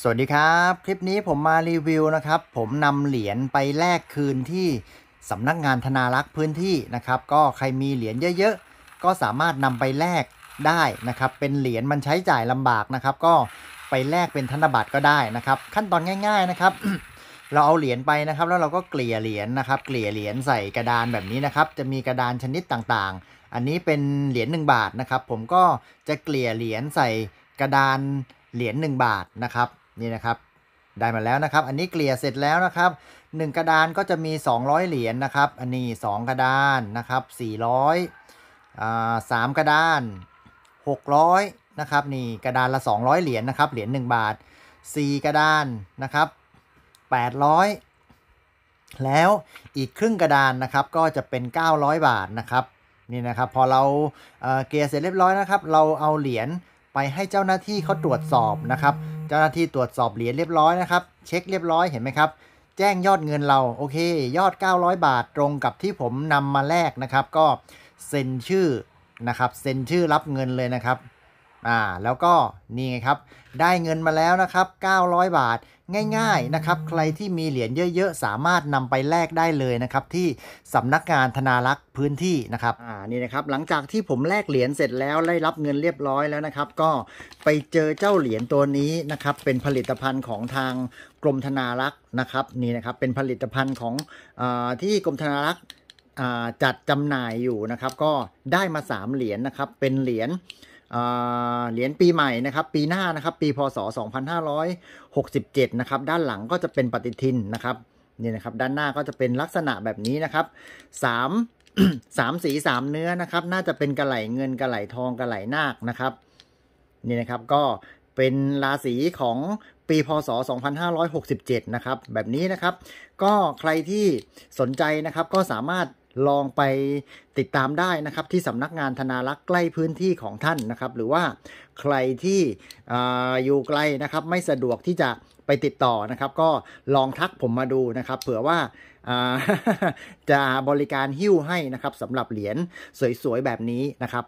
สวัสดีครับ คลิปนี้ผมมารีวิวนะครับ ผมนำเหรียญไปแลกคืนที่สำนักงานธนารักษ์พื้นที่นะครับ ก็ใครมีเหรียญเยอะๆก็สามารถนำไปแลกได้นะครับ เป็นเหรียญมันใช้จ่ายลำบากนะครับ ก็ไปแลกเป็นธนบัตรก็ได้นะครับ ขั้นตอนง่าย ๆนะครับ เราเอาเหรียญไปนะครับ แล้วเราก็เกลี่ยเหรียญนะครับเกลี่ยเหรียญใส่กระดานแบบนี้นะครับ จะมีกระดานชนิดต่างๆ อันนี้เป็นเหรียญ1บาทนะครับผมก็จะเกลี่ยเหรียญใส่กระดานเหรียญ1บาทนะครับนี่นะครับ ได้มาแล้วนะครับ อันนี้เกลี่ยเสร็จแล้วนะครับ 1 กระดานก็จะมี 200 เหรียญนนะครับ อันนี้ 2 กระดานนะครับ 400อ่าสกระดาน 600 นะครับนี่กระดานละ 200เหรียญนนะครับ เหรียญ1บาท 4 กระดานนะครับ 800 แล้วอีกครึ่งกระดานนะครับก็จะเป็น 900 บาทนะครับนี่นะครับพอเราเเกี่ยเสร็จเรียบร้อยนะครับ เราเอาเหรียญไปให้เจ้าหน้าที่เขาตรวจสอบนะครับเจ้าหน้าที่ตรวจสอบเหรียญเรียบร้อยนะครับ เช็คเรียบร้อยเห็นไหมครับ แจ้งยอดเงินเราโอเค ยอด 900 บาทตรงกับที่ผมนำมาแลกนะครับ ก็เซ็นชื่อนะครับ เซ็นชื่อรับเงินเลยนะครับอ่าแล้วก็นี่ไงครับได้เงินมาแล้วนะครับ900บาทง่ายๆนะครับใครที่มีเหรียญเยอะ ๆ สามารถนำไปแลกได้เลยนะครับที่สำนักงานธนารักษ์พื้นที่นะครับอ่านี่นะครับหลังจากที่ผมแลกเหรียญเสร็จแล้วได้รับเงินเรียบร้อยแล้วนะครับก็ไปเจอเจ้าเหรียญตัวนี้นะครับเป็นผลิตภัณฑ์ของทางกรมธนารักษ์นะครับนี่นะครับเป็นผลิตภัณฑ์ของอที่กรมธนารักษ์จัดจำหน่ายอยู่นะครับก็ได้มา3เหรียญนะครับเป็นเหรียญเหรียญปีใหม่นะครับ ปีหน้านะครับ ปีพศ 2567 นะครับด้านหลังก็จะเป็นปฏิทินนะครับนี่นะครับด้านหน้าก็จะเป็นลักษณะแบบนี้นะครับสามสามสีสามเนื้อนะครับ น่าจะเป็นกระไหลเงินกระไหลทองกระไหลนาคนะครับนี่นะครับก็เป็นราศีของปีพศ 2567 นะครับแบบนี้นะครับ ก็ใครที่สนใจนะครับก็สามารถลองไปติดตามได้นะครับ ที่สำนักงานธนารักษ์ใกล้พื้นที่ของท่านนะครับ หรือว่าใครที่ออยู่ไกลนะครับไม่สะดวกที่จะไปติดต่อนะครับ ก็ลองทักผมมาดูนะครับ เผื่อว่าจะบริการหิ้วให้นะครับสำหรับเหรียญสวยๆ แบบนี้นะครับ